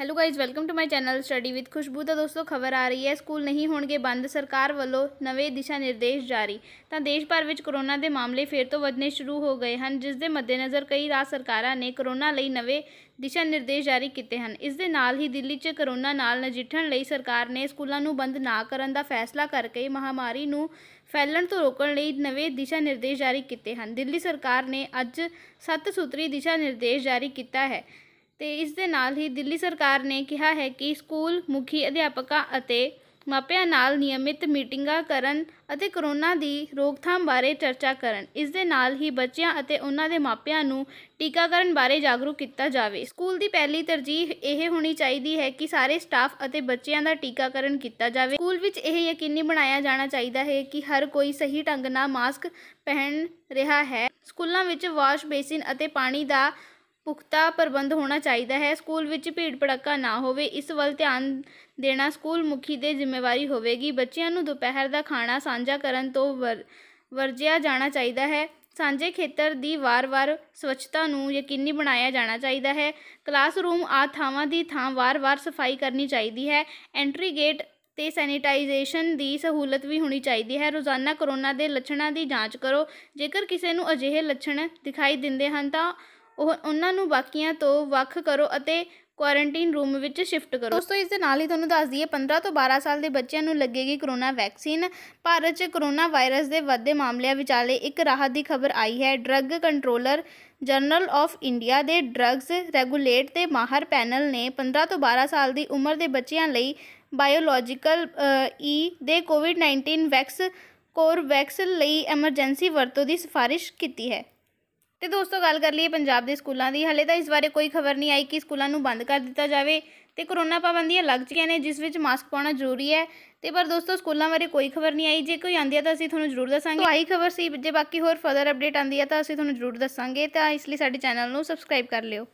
hello guys welcome to my channel study with Khushboo ਤਾਂ ਦੋਸਤੋ ਖਬਰ ਆ ਰਹੀ ਹੈ ਸਕੂਲ ਨਹੀਂ ਹੋਣਗੇ ਬੰਦ ਸਰਕਾਰ ਵੱਲੋਂ ਨਵੇਂ ਦਿਸ਼ਾ ਨਿਰਦੇਸ਼ ਜਾਰੀ ਤਾਂ ਦੇਸ਼ ਭਰ ਵਿੱਚ ਕਰੋਨਾ ਦੇ ਮਾਮਲੇ ਫੇਰ ਤੋਂ ਵਧਨੇ ਸ਼ੁਰੂ ਹੋ ਗਏ ਹਨ ਜਿਸ ਦੇ ਮੱਦੇਨਜ਼ਰ ਕਈ ਰਾਜ ਸਰਕਾਰਾਂ ਨੇ ਕਰੋਨਾ ਲਈ ਨਵੇਂ ਦਿਸ਼ਾ ਨਿਰਦੇਸ਼ ਜਾਰੀ ਕੀਤੇ ਹਨ ਇਸ ਦੇ ਨਾਲ ਹੀ ਦਿੱਲੀ 'ਚ ਕਰੋਨਾ ਨਾਲ ਨਜਿੱਠਣ ਲਈ ਸਰਕਾਰ ਨੇ ਸਕੂਲਾਂ ਨੂੰ ਬੰਦ ਨਾ ਕਰਨ ਦਾ ਫੈਸਲਾ ਕਰਕੇ ਮਹਾਮਾਰੀ ਨੂੰ ਫੈਲਣ ਤੋਂ ਰੋਕਣ ਲਈ ਨਵੇਂ ਦਿਸ਼ਾ ਨਿਰਦੇਸ਼ ਜਾਰੀ ਕੀਤੇ ਹਨ ਦਿੱਲੀ ਸਰਕਾਰ ਨੇ ਅੱਜ ਸੱਤ ਸੂਤਰੀ ਦਿਸ਼ਾ ਨਿਰਦੇਸ਼ ਜਾਰੀ ਕੀਤਾ ਹੈ ਤੇ ਇਸ ਦੇ ਨਾਲ ਹੀ ਦਿੱਲੀ ਸਰਕਾਰ ਨੇ ਕਿਹਾ ਹੈ ਕਿ ਸਕੂਲ ਮੁਖੀ ਅਧਿਆਪਕਾਂ ਅਤੇ ਮਾਪਿਆਂ ਨਾਲ ਨਿਯਮਿਤ ਮੀਟਿੰਗਾਂ ਕਰਨ ਅਤੇ ਕਰੋਨਾ ਦੀ ਰੋਕਥਾਮ ਬਾਰੇ ਚਰਚਾ ਕਰਨ ਇਸ ਦੇ ਨਾਲ ਹੀ ਬੱਚਿਆਂ ਅਤੇ ਉਹਨਾਂ ਦੇ ਮਾਪਿਆਂ ਨੂੰ ਟੀਕਾਕਰਨ ਬਾਰੇ ਜਾਗਰੂਕ ਕੀਤਾ ਜਾਵੇ ਸਕੂਲ ਦੀ ਪਹਿਲੀ ਤਰਜੀਹ ਇਹ ਹੋਣੀ ਚਾਹੀਦੀ ਹੈ ਕਿ ਸਾਰੇ ਸਟਾਫ ਅਤੇ ਬੱਚਿਆਂ ਦਾ ਟੀਕਾਕਰਨ ਕੀਤਾ ਜਾਵੇ ਸਕੂਲ ਵਿੱਚ ਇਹ ਯਕੀਨੀ ਬਣਾਇਆ ਜਾਣਾ ਚਾਹੀਦਾ ਹੈ ਕਿ ਹਰ ਕੋਈ ਸਹੀ ਢੰਗ ਨਾਲ ਮਾਸਕ ਪਹਿਨ ਰਿਹਾ ਹੈ ਸਕੂਲਾਂ ਵਿੱਚ ਵਾਸ਼ ਬੇਸਿਨ ਅਤੇ ਪਾਣੀ ਦਾ ਪੁਖਤਾ ਪ੍ਰਬੰਧ ਹੋਣਾ ਚਾਹੀਦਾ ਹੈ ਸਕੂਲ ਵਿੱਚ ਭੀੜ ਭੜੱਕਾ ਨਾ ਹੋਵੇ ਇਸ ਵੱਲ ਧਿਆਨ ਦੇਣਾ ਸਕੂਲ ਮੁਖੀ ਦੇ ਜ਼ਿੰਮੇਵਾਰੀ ਹੋਵੇਗੀ ਬੱਚਿਆਂ ਨੂੰ ਦੁਪਹਿਰ ਦਾ ਖਾਣਾ ਸਾਂਝਾ ਕਰਨ ਤੋਂ ਵਰਜਿਆ ਜਾਣਾ ਚਾਹੀਦਾ ਹੈ ਸਾਂਝੇ ਖੇਤਰ ਦੀ ਵਾਰ-ਵਾਰ ਸਵੱਛਤਾ ਨੂੰ ਯਕੀਨੀ ਬਣਾਇਆ ਜਾਣਾ ਚਾਹੀਦਾ ਹੈ ਕਲਾਸਰੂਮ ਆ ਥਾਵਾਂ ਦੀ ਥਾਂ ਵਾਰ-ਵਾਰ ਸਫਾਈ ਕਰਨੀ ਚਾਹੀਦੀ ਹੈ ਐਂਟਰੀ ਗੇਟ ਤੇ ਸੈਨੀਟਾਈਜੇਸ਼ਨ ਦੀ ਸਹੂਲਤ ਵੀ ਹੋਣੀ ਚਾਹੀਦੀ ਹੈ ਰੋਜ਼ਾਨਾ ਕਰੋਨਾ ਦੇ ਲੱਛਣਾਂ ਦੀ ਜਾਂਚ ਕਰੋ ਜੇਕਰ ਕਿਸੇ ਨੂੰ ਅਜਿਹੇ ਲੱਛਣ ਦਿਖਾਈ ਦਿੰਦੇ ਹਨ ਤਾਂ ਉਹ ਉਹਨਾਂ ਨੂੰ ਬਾਕੀਆਂ ਤੋਂ ਵੱਖ ਕਰੋ ਅਤੇ ਕੁਆਰੰਟਾਈਨ ਰੂਮ ਵਿੱਚ ਸ਼ਿਫਟ ਕਰੋ ਦੋਸਤੋ ਇਸ ਦੇ ਨਾਲ ਹੀ ਤੁਹਾਨੂੰ ਦੱਸ ਦਈਏ 15 ਤੋਂ 12 ਸਾਲ ਦੇ ਬੱਚਿਆਂ ਨੂੰ ਲੱਗੇਗੀ ਕਰੋਨਾ ਵੈਕਸੀਨ ਭਾਰਤ 'ਚ ਕਰੋਨਾ ਵਾਇਰਸ ਦੇ ਵੱਧਦੇ ਮਾਮਲਿਆਂ ਵਿਚਾਲੇ ਇੱਕ ਰਾਹਤ ਦੀ ਖਬਰ ਆਈ ਹੈ drug controller general of India ਦੇ ਡਰੱਗਸ ਰੈਗੂਲੇਟ ਤੇ ਮਾਹਰ ਪੈਨਲ ਨੇ 15 ਤੋਂ 12 ਸਾਲ ਦੀ ਉਮਰ ਦੇ ਬੱਚਿਆਂ ਲਈ ਬਾਇਓਲੋਜੀਕਲ ਈ e ਦੇ ਕੋਵਿਡ-19 ਵੈਕਸ ਕੋਰਵੈਕਸ ਲਈ ਐਮਰਜੈਂਸੀ ਵਰਤੋਂ ਦੀ ਸਿਫਾਰਿਸ਼ ਕੀਤੀ ਹੈ ਤੇ ਦੋਸਤੋ ਗੱਲ ਕਰ ਲਈਏ ਪੰਜਾਬ ਦੇ ਸਕੂਲਾਂ ਦੀ ਹਲੇ ਤਾਂ ਇਸ ਬਾਰੇ ਕੋਈ ਖਬਰ ਨਹੀਂ ਆਈ ਕਿ ਸਕੂਲਾਂ ਨੂੰ ਬੰਦ ਕਰ ਦਿੱਤਾ ਜਾਵੇ ਤੇ ਕਰੋਨਾ ਪਾਬੰਦੀਆਂ ਲੱਗ ਚੁੱਕੀਆਂ ਨੇ ਜਿਸ ਵਿੱਚ ਮਾਸਕ ਪਾਉਣਾ ਜ਼ਰੂਰੀ ਹੈ ਤੇ ਪਰ ਦੋਸਤੋ ਸਕੂਲਾਂ ਬਾਰੇ ਕੋਈ ਖਬਰ ਨਹੀਂ ਆਈ ਜੇ ਕੋਈ ਆਂਦੀ ਹੈ ਤਾਂ ਅਸੀਂ ਤੁਹਾਨੂੰ ਜ਼ਰੂਰ ਦੱਸਾਂਗੇ ਆਈ ਖਬਰ ਸੀ ਜੇ ਬਾਕੀ ਹੋਰ ਫਰਦਰ ਅਪਡੇਟ ਆਂਦੀ ਹੈ ਤਾਂ ਅਸੀਂ ਤੁਹਾਨੂੰ ਜ਼ਰੂਰ ਦੱਸਾਂਗੇ ਤਾਂ ਇਸ ਲਈ ਸਾਡੇ ਚੈਨਲ ਨੂੰ ਸਬਸਕ੍ਰਾਈਬ ਕਰ ਲਿਓ